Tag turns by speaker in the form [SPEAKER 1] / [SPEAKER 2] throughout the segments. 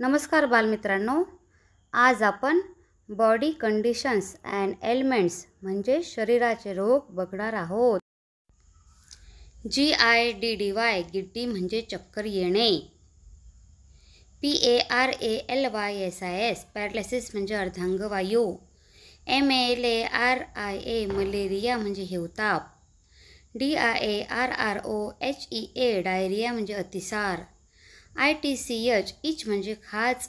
[SPEAKER 1] नमस्कार बालमित्रांनो आज आपण बॉडी कंडिशन्स अँड एलिमेंट्स म्हणजे शरीराचे रोग बघणार आहोत जी आय डी डी वाय गिड्डी म्हणजे चक्कर येणे P A R A L Y S I S paralysis म्हणजे अर्धांगवायू M L A R I A malaria म्हणजे हेवताप D I A R R O H E A diarrhoea म्हणजे अतिसार I T C H itch म्हणजे खाच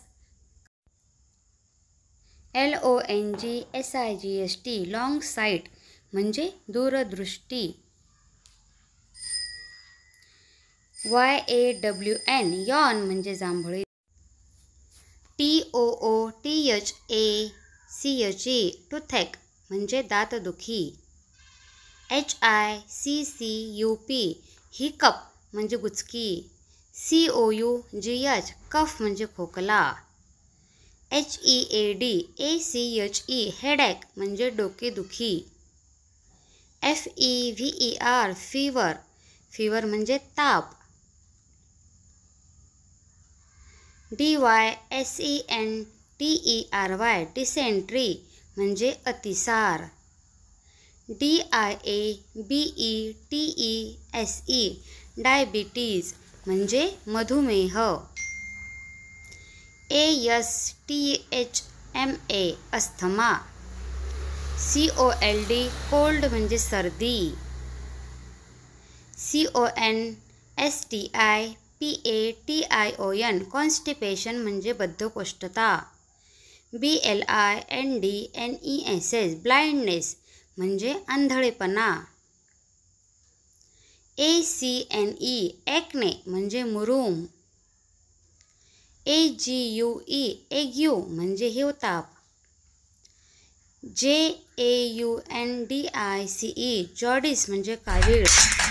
[SPEAKER 1] L O N G S I G S T long sight म्हणजे दूरदृष्टी Y A W N yawn म्हणजे जांभळी T O O T H ए C H E toothache म्हणजे दातदुखी H I C C U P hiccup म्हणजे गुचकी सी ओ you ji H cough मे खोकला H E A D A C H E मजे डोके डोकेदुखी F E V E R fever fever मजे ताप D Y S E N T E R Y dysentery मजे अतिसार D I A B E T E S ई डायबिटीज मजे मधुमेह A S T H M A asthma C O L D cold मजे सर्दी C O N S T I P A T I O N constipation मजे बद्धकोष्ठता B L I N D N E S S blindness मजे आंधेपना ए C N E acne मजे मुरूम ए जी you E ague मजे हिवताप J A U N D I C E jaundice मजे कावीळ